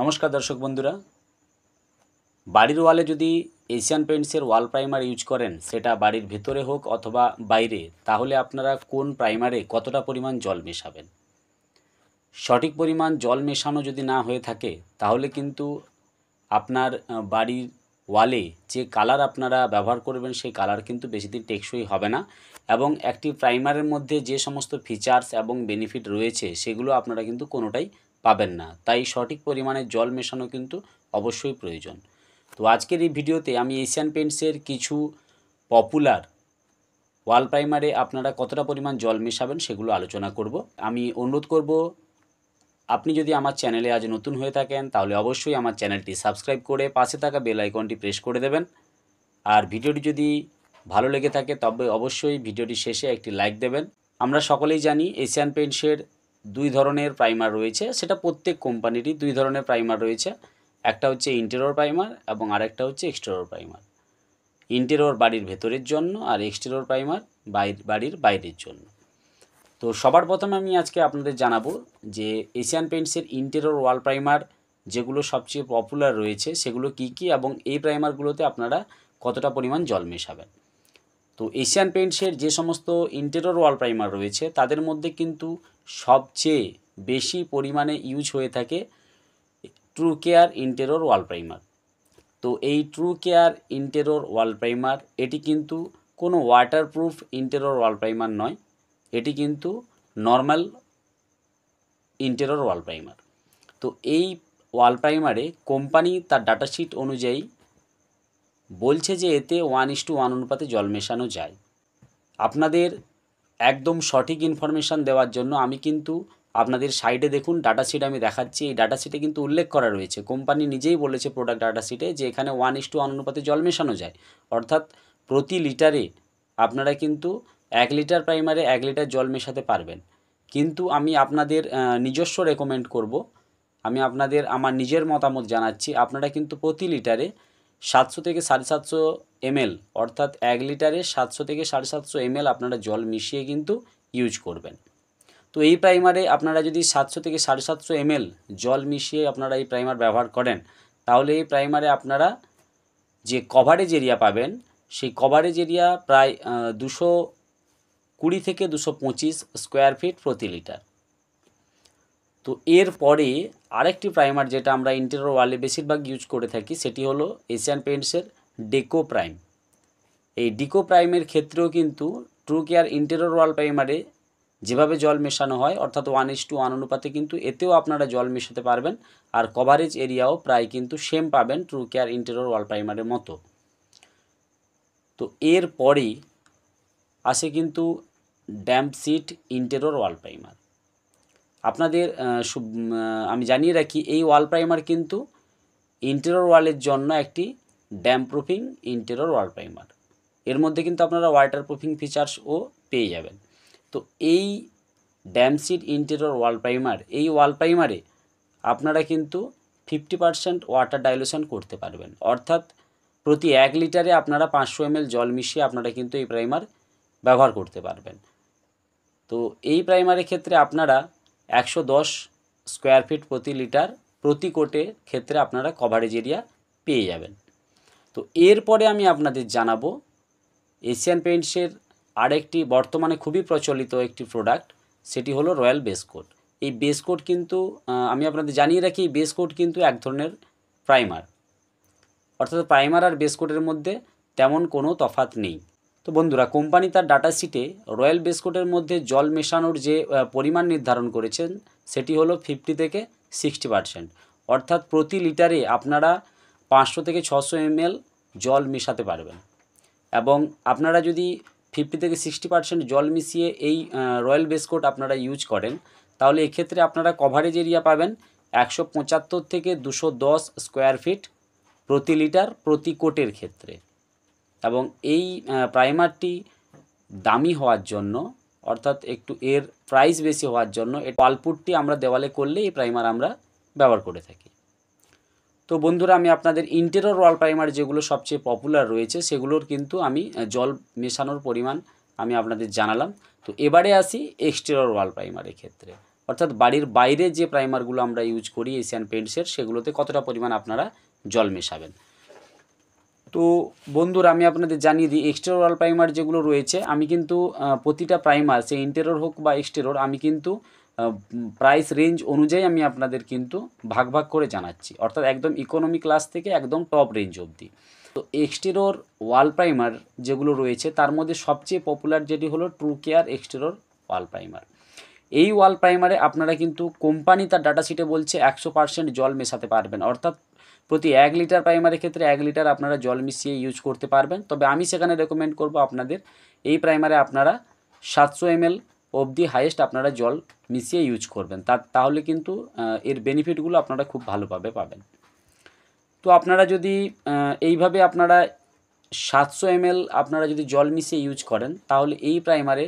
নমস্কার দর্শক বন্ধুরা বাড়ির ওয়ালে যদি এশিয়ান পেন্টসের ওয়াল প্রাইমার ইউজ করেন সেটা বাড়ির ভেতরে হোক অথবা বাইরে তাহলে আপনারা কোন প্রাইমারে কতটা পরিমাণ জল মেশাবেন সঠিক পরিমাণ জল মেশানো যদি না হয়ে থাকে তাহলে কিন্তু আপনার বাড়ির ওয়ালে যে কালার আপনারা ব্যবহার করবেন সেই কালার কিন্তু বেশি দিন টেকসই হবে না এবং একটি প্রাইমারের মধ্যে যে সমস্ত ফিচার্স এবং বেনিফিট রয়েছে সেগুলো আপনারা কিন্তু কোনোটাই পাবেন না তাই সঠিক পরিমাণে জল মেশানো কিন্তু অবশ্যই প্রয়োজন তো আজকের এই ভিডিওতে আমি এশিয়ান পেন্টসের কিছু পপুলার ওয়াল প্রাইমারে আপনারা কতটা পরিমাণ জল মেশাবেন সেগুলো আলোচনা করব আমি অনুরোধ করব আপনি যদি আমার চ্যানেলে আজ নতুন হয়ে থাকেন তাহলে অবশ্যই আমার চ্যানেলটি সাবস্ক্রাইব করে পাশে থাকা বেল আইকনটি প্রেস করে দেবেন আর ভিডিওটি যদি ভালো লেগে থাকে তবে অবশ্যই ভিডিওটি শেষে একটি লাইক দেবেন আমরা সকলেই জানি এশিয়ান পেন্টসের দুই ধরনের প্রাইমার রয়েছে সেটা প্রত্যেক কোম্পানিরই দুই ধরনের প্রাইমার রয়েছে একটা হচ্ছে ইন্টেরিয়র প্রাইমার এবং আরেকটা হচ্ছে এক্সটেরিয়র প্রাইমার ইন্টেরিয়র বাড়ির ভেতরের জন্য আর এক্সটেরিয়র প্রাইমার বাড়ির বাইরের জন্য তো সবার প্রথমে আমি আজকে আপনাদের জানাবো যে এশিয়ান পেন্টসের ইন্টেরিয়র ওয়াল প্রাইমার যেগুলো সবচেয়ে পপুলার রয়েছে সেগুলো কি কি এবং এই প্রাইমারগুলোতে আপনারা কতটা পরিমাণ জল মেশাবেন তো এশিয়ান পেন্টসের যে সমস্ত ইন্টেরিয়র ওয়াল প্রাইমার রয়েছে তাদের মধ্যে কিন্তু সবচেয়ে বেশি পরিমাণে ইউজ হয়ে থাকে true care interior wall primer তো এই true care interior wall primer এটি কিন্তু কোনো ওয়াটারপ্রুফ ইন্টেরিয়র ওয়াল প্রাইমার নয় এটি কিন্তু নর্মাল ইন্টেরিয়র ওয়াল প্রাইমার তো এই ওয়াল প্রাইমারে কোম্পানি তার ডাটাশিট অনুযায়ী বলছে যে এতে ওয়ান ইস টু ওয়ান অনুপাতে জল মেশানো যায় আপনাদের একদম সঠিক ইনফরমেশান দেওয়ার জন্য আমি কিন্তু আপনাদের সাইডে দেখুন ডাটা শিট আমি দেখাচ্ছি এই ডাটা শিটে কিন্তু উল্লেখ করা রয়েছে কোম্পানি নিজেই বলেছে প্রোডাক্ট ডাটা শিটে যে এখানে ওয়ান ইস টু ওয়ান অনুপাতে জল মেশানো যায় অর্থাৎ প্রতি লিটারে আপনারা কিন্তু এক লিটার প্রাইমারে এক লিটার জল মেশাতে পারবেন কিন্তু আমি আপনাদের নিজস্ব রেকমেন্ড করব আমি আপনাদের আমার নিজের মতামত জানাচ্ছি আপনারা কিন্তু প্রতি লিটারে সাতশো থেকে সাড়ে সাতশো এমএল অর্থাৎ এক লিটারে সাতশো থেকে সাড়ে সাতশো এমএল আপনারা জল মিশিয়ে কিন্তু ইউজ করবেন তো এই প্রাইমারে আপনারা যদি সাতশো থেকে সাড়ে সাতশো এমএল জল মিশিয়ে আপনারা এই প্রাইমার ব্যবহার করেন তাহলে এই প্রাইমারে আপনারা যে কভারেজ এরিয়া পাবেন সেই কভারেজ এরিয়া প্রায় দুশো কুড়ি থেকে দুশো পঁচিশ স্কোয়ার ফিট প্রতি লিটার তো এর পরে আরেকটি প্রাইমার যেটা আমরা ইন্টেরিয়র ওয়ালে বেশিরভাগ ইউজ করে থাকি সেটি হলো এশিয়ান পেন্টসের ডেকো প্রাইম এই ডিকো প্রাইমের ক্ষেত্রেও কিন্তু ট্রু কেয়ার ইন্টেরিয়র ওয়াল প্রাইমারে যেভাবে জল মেশানো হয় অর্থাৎ ওয়ান ইস টু ওয়ান অনুপাতে কিন্তু এতেও আপনারা জল মেশাতে পারবেন আর কভারেজ এরিয়াও প্রায় কিন্তু সেম পাবেন ট্রু কেয়ার ইন্টেরিয়র ওয়াল প্রাইমারের মতো তো এর পরেই আসে কিন্তু damp sheath interior wall primer আপনাদের আমি জানিয়ে রাখি এই ওয়াল প্রাইমার কিন্তু ইন্টেরিয়র ওয়ালের জন্য একটি damp proofing interior wall primer এর মধ্যে কিন্তু আপনারা ওয়াটার প্রুফিং ফিচার্সও পেয়ে যাবেন তো এই ড্যামসিড ইন্টেরিয়র ওয়াল প্রাইমার এই ওয়াল প্রাইমারে আপনারা কিন্তু ফিফটি পারসেন্ট ওয়াটার ডাইলুশন করতে পারবেন অর্থাৎ প্রতি এক লিটারে আপনারা পাঁচশো এমএল জল মিশিয়ে আপনারা কিন্তু এই প্রাইমার ব্যবহার করতে পারবেন তো এই প্রাইমারের ক্ষেত্রে আপনারা একশো দশ স্কোয়ার ফিট প্রতি লিটার প্রতি কোটের ক্ষেত্রে আপনারা কভারেজ এরিয়া পেয়ে যাবেন তো এরপরে আমি আপনাদের জানাবো এশিয়ান পেন্টসের আরেকটি বর্তমানে খুবই প্রচলিত একটি প্রোডাক্ট সেটি হলো রয়্যাল বেসকোট এই বেসকোট কিন্তু আমি আপনাদের জানিয়ে রাখি এই বেসকোট কিন্তু এক ধরনের প্রাইমার অর্থাৎ প্রাইমার আর বেসকোটের মধ্যে তেমন কোনো তফাত নেই তো বন্ধুরা কোম্পানি তার ডাটা শিটে রয়্যাল বেসকোটের মধ্যে জল মেশানোর যে পরিমাণ নির্ধারণ করেছেন সেটি হলো ফিফটি থেকে সিক্সটি পারসেন্ট অর্থাৎ প্রতি লিটারে আপনারা পাঁচশো থেকে ছশো এমএল জল মেশাতে পারবেন এবং আপনারা যদি ফিফটি থেকে সিক্সটি পারসেন্ট জল মিশিয়ে এই রয়্যাল বেসকোট আপনারা ইউজ করেন তাহলে এক্ষেত্রে আপনারা কভারেজ এরিয়া পাবেন একশো পঁচাত্তর থেকে দুশো দশ স্কোয়ার ফিট প্রতি লিটার প্রতি কোটের ক্ষেত্রে এবং এই প্রাইমারটি দামি হওয়ার জন্য অর্থাৎ একটু এর প্রাইস বেশি হওয়ার জন্য এই পালপুটটি আমরা দেওয়ালে করলে এই প্রাইমার আমরা ব্যবহার করে থাকি তো বন্ধুরা আমি আপনাদের ইন্টেরিয়র ওয়াল প্রাইমার যেগুলো সবচেয়ে পপুলার রয়েছে সেগুলোর কিন্তু আমি জল মেশানোর পরিমাণ আমি আপনাদের জানালাম তো এবারে আসি এক্সটেরিয়র ওয়াল প্রাইমারের ক্ষেত্রে অর্থাৎ বাড়ির বাইরে যে প্রাইমারগুলো আমরা ইউজ করি এশিয়ান পেন্টসের সেগুলোতে কতটা পরিমাণ আপনারা জল মেশাবেন তো বন্ধুরা আমি আপনাদের জানিয়ে দিই এক্সটেরোরাল প্রাইমার যেগুলো রয়েছে আমি কিন্তু প্রতিটা প্রাইমার সে ইন্টেরোর হোক বা এক্সটেরোর আমি কিন্তু প্রাইস রেঞ্জ অনুযায়ী আমি আপনাদের কিন্তু ভাগ ভাগ করে জানাচ্ছি অর্থাৎ একদম ইকোনমি ক্লাস থেকে একদম টপ রেঞ্জ অবধি তো এক্সটেরোর ওয়াল প্রাইমার যেগুলো রয়েছে তার মধ্যে সবচেয়ে পপুলার যেটি হলো true care exterior wall primer এই ওয়াল প্রাইমারে আপনারা কিন্তু কোম্পানি তার ডাটা শিটে বলছে একশো পার্সেন্ট জল মেশাতে পারবেন অর্থাৎ প্রতি এক লিটার প্রাইমারের ক্ষেত্রে এক লিটার আপনারা জল মিশিয়ে ইউজ করতে পারবেন তবে আমি সেখানে রেকমেন্ড করব আপনাদের এই প্রাইমারে আপনারা সাতশো এমএল অবধি হাইয়েস্ট আপনারা জল মিশিয়ে ইউজ করবেন তা তাহলে কিন্তু এর বেনিফিটগুলো আপনারা খুব ভালোভাবে পাবেন তো আপনারা যদি এইভাবে আপনারা সাতশো এমএল আপনারা যদি জল মিশিয়ে ইউজ করেন তাহলে এই প্রাইমারে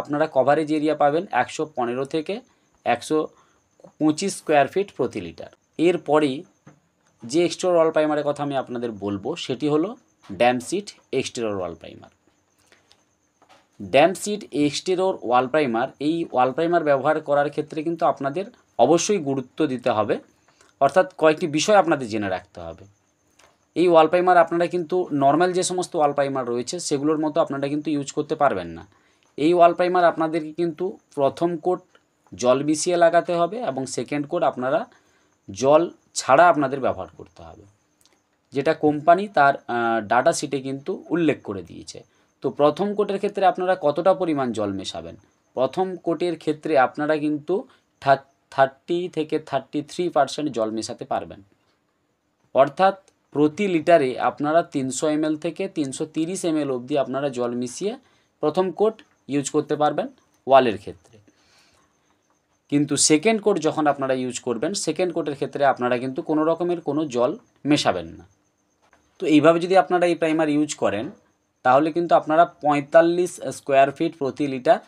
আপনারা কভারেজ এরিয়া পাবেন একশো পনেরো থেকে একশো পঁচিশ স্কোয়ার ফিট প্রতি লিটার এরপরেই যে এক্সটেরিয়র ওয়াল প্রাইমারের কথা আমি আপনাদের বলবো সেটি হলো damp sheath exterior wall primer damp sheath exterior wall primer এই ওয়াল প্রাইমার ব্যবহার করার ক্ষেত্রে কিন্তু আপনাদের অবশ্যই গুরুত্ব দিতে হবে অর্থাৎ কয়েকটি বিষয় আপনাদের জেনে রাখতে হবে এই ওয়াল প্রাইমার আপনারা কিন্তু নর্মাল যে সমস্ত ওয়াল প্রাইমার রয়েছে সেগুলোর মতো আপনারা কিন্তু ইউজ করতে পারবেন না এই ওয়াল প্রাইমার আপনাদেরকে কিন্তু প্রথম কোট জল মিশিয়ে লাগাতে হবে এবং সেকেন্ড কোট আপনারা জল ছাড়া আপনাদের ব্যবহার করতে হবে যেটা কোম্পানি তার ডাটা শিটে কিন্তু উল্লেখ করে দিয়েছে তো প্রথম কোটের ক্ষেত্রে আপনারা কতটা পরিমাণ জল মেশাবেন প্রথম কোটের ক্ষেত্রে আপনারা কিন্তু থার্টি থেকে থার্টি থ্রি পার্সেন্ট জল মেশাতে পারবেন অর্থাৎ প্রতি লিটারে আপনারা তিনশো এমএল থেকে তিনশো তিরিশ এমএল অবধি আপনারা জল মিশিয়ে প্রথম কোট ইউজ করতে পারবেন ওয়ালের ক্ষেত্রে কিন্তু সেকেন্ড কোট যখন আপনারা ইউজ করবেন সেকেন্ড কোটের ক্ষেত্রে আপনারা কিন্তু কোনো রকমের কোনো জল মেশাবেন না তো এইভাবে যদি আপনারা এই প্রাইমার ইউজ করেন তাহলে কিন্তু আপনারা পঁয়তাল্লিশ স্কোয়ার ফিট প্রতি লিটার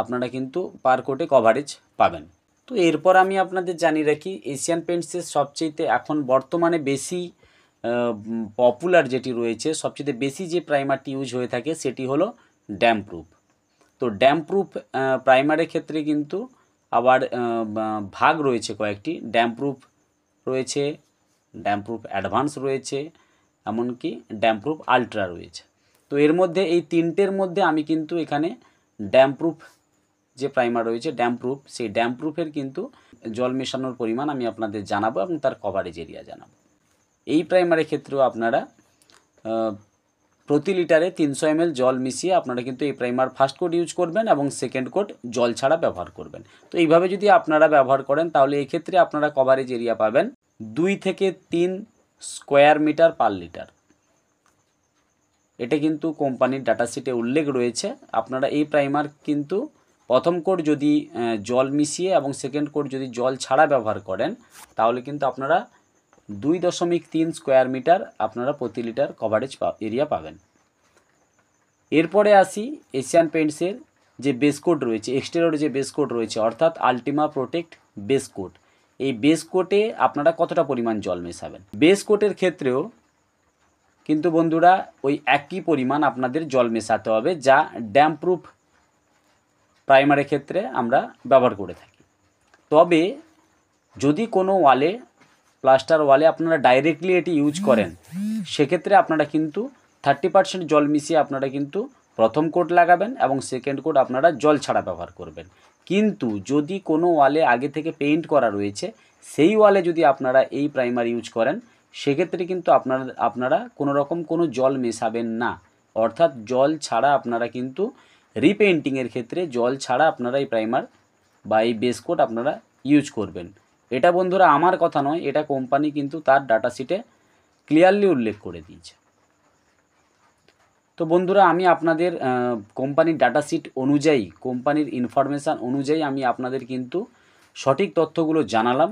আপনারা কিন্তু পার কোটে কভারেজ পাবেন তো এরপর আমি আপনাদের জানিয়ে রাখি এশিয়ান পেন্টসের সবচেয়েতে এখন বর্তমানে বেশি পপুলার যেটি রয়েছে সবচেয়ে বেশি যে প্রাইমারটি ইউজ হয়ে থাকে সেটি হলো ড্যাম্প প্রুফ তো ড্যাম্প প্রুফ প্রাইমারের ক্ষেত্রে কিন্তু আবার ভাগ রয়েছে কয়েকটি ড্যাম্পপ্রুফ রয়েছে ড্যাম্পপ্রুফ অ্যাডভান্স রয়েছে এমনকি ড্যাম্পপ্রুফ আলট্রা রয়েছে তো এর মধ্যে এই তিনটের মধ্যে আমি কিন্তু এখানে ড্যাম্পপ্রুফ যে প্রাইমার রয়েছে ড্যাম্পপ্রুফ সেই ড্যাম্পপ্রুফের কিন্তু জল মেশানোর পরিমাণ আমি আপনাদের জানাবো এবং তার কভারেজ এরিয়া জানাবো এই প্রাইমারের ক্ষেত্রেও আপনারা প্রতি লিটারে তিনশো এম জল মিশিয়ে আপনারা কিন্তু এই প্রাইমার ফার্স্ট কোড ইউজ করবেন এবং সেকেন্ড কোট জল ছাড়া ব্যবহার করবেন তো এইভাবে যদি আপনারা ব্যবহার করেন তাহলে এক্ষেত্রে আপনারা কভারেজ এরিয়া পাবেন দুই থেকে তিন স্কোয়ার মিটার পার লিটার এটা কিন্তু কোম্পানির ডাটাশিটে উল্লেখ রয়েছে আপনারা এই প্রাইমার কিন্তু প্রথম কোট যদি জল মিশিয়ে এবং সেকেন্ড কোট যদি জল ছাড়া ব্যবহার করেন তাহলে কিন্তু আপনারা দুই দশমিক তিন স্কোয়ার মিটার আপনারা প্রতি লিটার কভারেজ এরিয়া পাবেন এরপরে আসি এশিয়ান পেন্টসের যে বেসকোট রয়েছে এক্সটেরিয়র যে বেসকোট রয়েছে অর্থাৎ আলটিমা প্রোটেক্ট বেসকোট এই বেসকোটে আপনারা কতটা পরিমাণ জল মেশাবেন বেসকোটের ক্ষেত্রেও কিন্তু বন্ধুরা ওই একই পরিমাণ আপনাদের জল মেশাতে হবে যা ড্যাম্পপ্রুফ প্রাইমারের ক্ষেত্রে আমরা ব্যবহার করে থাকি তবে যদি কোনো ওয়ালে প্লাস্টার ওয়ালে আপনারা ডাইরেক্টলি এটি ইউজ করেন সেক্ষেত্রে আপনারা কিন্তু থার্টি পার্সেন্ট জল মিশিয়ে আপনারা কিন্তু প্রথম কোট লাগাবেন এবং সেকেন্ড কোট আপনারা জল ছাড়া ব্যবহার করবেন কিন্তু যদি কোনো ওয়ালে আগে থেকে পেইন্ট করা রয়েছে সেই ওয়ালে যদি আপনারা এই প্রাইমার ইউজ করেন সেক্ষেত্রে কিন্তু আপনারা আপনারা কোনো রকম কোনো জল মেশাবেন না অর্থাৎ জল ছাড়া আপনারা কিন্তু রিপেইন্টিংয়ের ক্ষেত্রে জল ছাড়া আপনারা এই প্রাইমার বা এই বেস কোট আপনারা ইউজ করবেন এটা বন্ধুরা আমার কথা নয় এটা কোম্পানি কিন্তু তার ডাটা শিটে ক্লিয়ারলি উল্লেখ করে দিয়েছে তো বন্ধুরা আমি আপনাদের কোম্পানির ডাটা শিট অনুযায়ী কোম্পানির ইনফরমেশান অনুযায়ী আমি আপনাদের কিন্তু সঠিক তথ্যগুলো জানালাম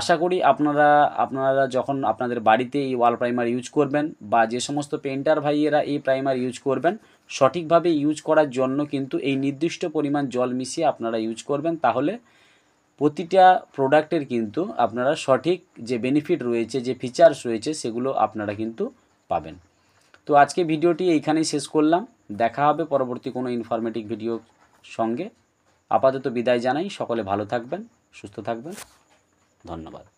আশা করি আপনারা আপনারা যখন আপনাদের বাড়িতে এই ওয়াল প্রাইমার ইউজ করবেন বা যে সমস্ত পেন্টার ভাইয়েরা এই প্রাইমার ইউজ করবেন সঠিকভাবে ইউজ করার জন্য কিন্তু এই নির্দিষ্ট পরিমাণ জল মিশিয়ে আপনারা ইউজ করবেন তাহলে প্রতিটা প্রোডাক্টের কিন্তু আপনারা সঠিক যে বেনিফিট রয়েছে যে ফিচার্স রয়েছে সেগুলো আপনারা কিন্তু পাবেন তো আজকে ভিডিওটি এইখানেই শেষ করলাম দেখা হবে পরবর্তী কোনো ইনফরমেটিভ ভিডিওর সঙ্গে আপাতত বিদায় জানাই সকলে ভালো থাকবেন সুস্থ থাকবেন ধন্যবাদ